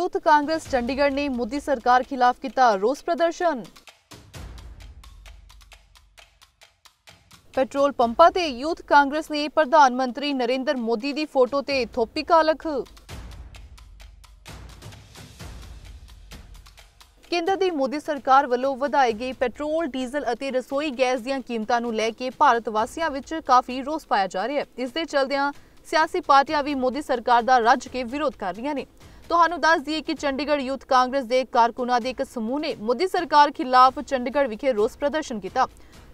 youth Congress Chandigarh ਨੇ ਮੋਦੀ ਸਰਕਾਰ ਖਿਲਾਫ ਕੀਤਾ ਰੋਸ ਪ੍ਰਦਰਸ਼ਨ ਪੈਟਰੋਲ ਪੰਪਾਂ ਤੇ ਯੂਥ ਕਾਂਗਰਸ ਨੇ ਪ੍ਰਧਾਨ ਮੰਤਰੀ ਨਰਿੰਦਰ ਮੋਦੀ ਦੀ ਫੋਟੋ ਤੇ ਥੋਪੀ ਕਾਲਖ ਕੇਂਦਰ ਦੀ ਮੋਦੀ ਸਰਕਾਰ ਵੱਲੋਂ ਵਧਾਈ ਗਈ ਪੈਟਰੋਲ ਡੀਜ਼ਲ ਅਤੇ ਰਸੋਈ ਗੈਸ ਦੀਆਂ ਕੀਮਤਾਂ ਨੂੰ ਲੈ ਕੇ ਭਾਰਤ ਵਾਸੀਆਂ ਵਿੱਚ ਕਾਫੀ ਰੋਸ ਪਾਇਆ ਜਾ ਰਿਹਾ ਹੈ ਇਸ ਦੇ ਚਲਦਿਆਂ ਸਿਆਸੀ ਪਾਰਟੀਆਂ ਵੀ ਮੋਦੀ ਸਰਕਾਰ ਦਾ ਰੱਜ ਕੇ ਵਿਰੋਧ ਕਰ ਰਹੀਆਂ ਨੇ ਤੁਹਾਨੂੰ ਦੱਸ ਦਈਏ ਕਿ ਚੰਡੀਗੜ੍ਹ ਯੂਥ ਕਾਂਗਰਸ ਦੇ ਕਾਰਕੁਨਾਂ ਦੇ ਇੱਕ ਸਮੂਹ ਨੇ ਮੋਦੀ ਸਰਕਾਰ ਖਿਲਾਫ ਚੰਡੀਗੜ੍ਹ ਵਿਖੇ ਰੋਸ ਪ੍ਰਦਰਸ਼ਨ ਕੀਤਾ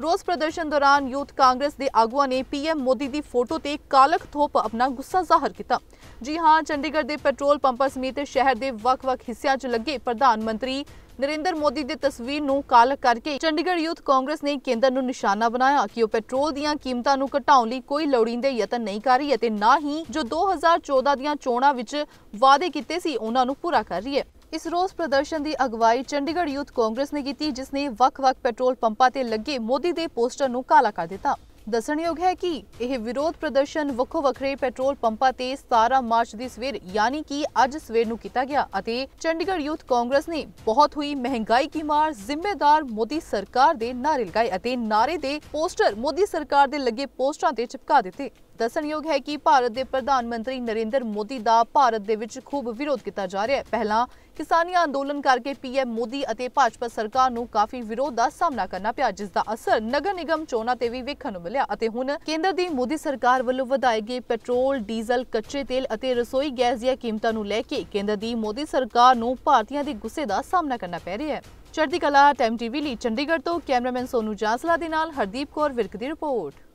ਰੋਸ ਪ੍ਰਦਰਸ਼ਨ ਦੌਰਾਨ ਯੂਥ ਕਾਂਗਰਸ ਦੇ ਆਗੂਆਂ ਨੇ ਪੀਐਮ ਮੋਦੀ ਦੀ ਫੋਟੋ ਤੇ ਕਾਲਖ ਥੋਪ ਆਪਣਾ ਗੁੱਸਾ ਜ਼ਾਹਰ ਕੀਤਾ ਜੀ ਹਾਂ ਚੰਡੀਗੜ੍ਹ ਦੇ ਪੈਟਰੋਲ ਪੰਪਾਂ ਸਮੇਤ ਸ਼ਹਿਰ ਦੇ ਵੱਖ-ਵੱਖ ਹਿੱਸਿਆਂ 'ਚ ਲੱਗੇ ਪ੍ਰਧਾਨ ਮੰਤਰੀ ਨਰਿੰਦਰ ਮੋਦੀ ਦੀ ਤਸਵੀਰ ਨੂੰ ਕਾਲ ਕਰਕੇ ਚੰਡੀਗੜ੍ਹ ਯੂਥ ਕਾਂਗਰਸ ਨੇ ਕੇਂਦਰ ਨੂੰ ਨਿਸ਼ਾਨਾ ਬਣਾਇਆ ਕਿ ਉਹ ਪੈਟਰੋਲ ਦੀਆਂ ਕੀਮਤਾਂ ਨੂੰ ਘਟਾਉਣ ਲਈ ਕੋਈ ਲੋੜੀਂਦੇ ਯਤਨ ਨਹੀਂ ਕਰ ਰਹੀ ਅਤੇ ਨਾ ਹੀ ਜੋ 2014 ਦੀਆਂ ਚੋਣਾਂ ਵਿੱਚ ਵਾਅਦੇ ਕੀਤੇ ਸੀ ਉਹਨਾਂ ਨੂੰ ਪੂਰਾ ਕਰ ਰਹੀ ਹੈ ਇਸ ਰੋਸ ਪ੍ਰਦਰਸ਼ਨ ਦੀ ਅਗਵਾਈ ਚੰਡੀਗੜ੍ਹ ਯੂਥ ਕਾਂਗਰਸ ਨੇ ਕੀਤੀ ਜਿਸ ਨੇ ਵੱਖ-ਵੱਖ ਪੈਟਰੋਲ ਪੰਪਾਂ ਤੇ ਲੱਗੇ ਮੋਦੀ ਦੇ ਪੋਸਟਰ ਨੂੰ ਕਾਲਾ ਕਰ ਦਿੱਤਾ ਦੱਸਣਯੋਗ ਹੈ ਕਿ ਇਹ ਵਿਰੋਧ ਪ੍ਰਦਰਸ਼ਨ ਵੱਖੋ ਵੱਖਰੇ ਪੈਟਰੋਲ ਪੰਪਾਂ ਤੇ 17 ਮਾਰਚ ਦੀ ਸਵੇਰ ਯਾਨੀ ਕਿ ਅੱਜ ਸਵੇਰ ਨੂੰ ਕੀਤਾ ਗਿਆ ਅਤੇ ਚੰਡੀਗੜ੍ਹ ਯੂਥ ਕਾਂਗਰਸ ਨੇ ਬਹੁਤ ਹੋਈ ਮਹਿੰਗਾਈ ਕੀ ਮਾਰ ਜ਼ਿੰਮੇਦਾਰ ਮੋਦੀ ਸਰਕਾਰ ਦੇ ਨਾਰੇ ਲਗਾਏ ਅਤੇ ਨਾਰੇ ਦੇ ਪੋਸਟਰ ਮੋਦੀ ਸਰਕਾਰ ਦੇ ਲੱਗੇ ਪੋਸਟਰਾਂ ਤੇ ਚਿਪਕਾ ਦਿੱਤੇ ਦੱਸਣਯੋਗ ਹੈ ਕਿ ਭਾਰਤ ਦੇ ਪ੍ਰਧਾਨ ਮੰਤਰੀ ਨਰਿੰਦਰ ਮੋਦੀ ਦਾ ਭਾਰਤ ਦੇ ਵਿੱਚ ਖੂਬ ਵਿਰੋਧ ਕੀਤਾ ਜਾ ਰਿਹਾ ਹੈ ਪਹਿਲਾਂ ਕਿਸਾਨੀ ਅੰਦੋਲਨ ਕਰਕੇ ਪੀਐਮ ਮੋਦੀ ਅਤੇ ਭਾਜਪਾ ਸਰਕਾਰ ਨੂੰ ਕਾਫੀ ਵਿਰੋਧ ਦਾ ਸਾਹਮਣਾ ਕਰਨਾ ਪਿਆ ਜਿਸ ਦਾ ਅਸਰ ਨਗਰ ਨਿਗਮ ਚੋਣਾਂ ਤੇ ਵੀ ਵੇਖਣ ਨੂੰ ਮਿਲਿਆ ਲਿਆ ਅਤੇ ਹੁਣ ਕੇਂਦਰ ਦੀ ਮੋਦੀ ਸਰਕਾਰ ਵੱਲੋਂ ਵਧਾਏ ਗਏ ਪੈਟਰੋਲ ਡੀਜ਼ਲ ਕੱਚੇ ਤੇਲ ਅਤੇ ਰਸੋਈ ਗੈਸ ਦੀਆਂ ਕੀਮਤਾਂ ਨੂੰ ਲੈ ਕੇ ਕੇਂਦਰ ਦੀ ਮੋਦੀ ਸਰਕਾਰ ਨੂੰ ਭਾਰਤੀਆਂ ਦੇ ਗੁੱਸੇ ਦਾ ਸਾਹਮਣਾ ਕਰਨਾ ਪੈ ਰਿਹਾ ਹੈ ਚੜ੍ਹਦੀ ਕਲਾ ਟਾਈਮ ਟੀਵੀ ਲਈ ਚੰਡੀਗੜ੍ਹ ਤੋਂ ਕੈਮਰਾਮੈਨ ਸੋਨੂ ਜਾਸਲਾ ਦੇ ਨਾਲ ਹਰਦੀਪ ਕੌਰ ਵਿਰਕ ਦੀ ਰਿਪੋਰਟ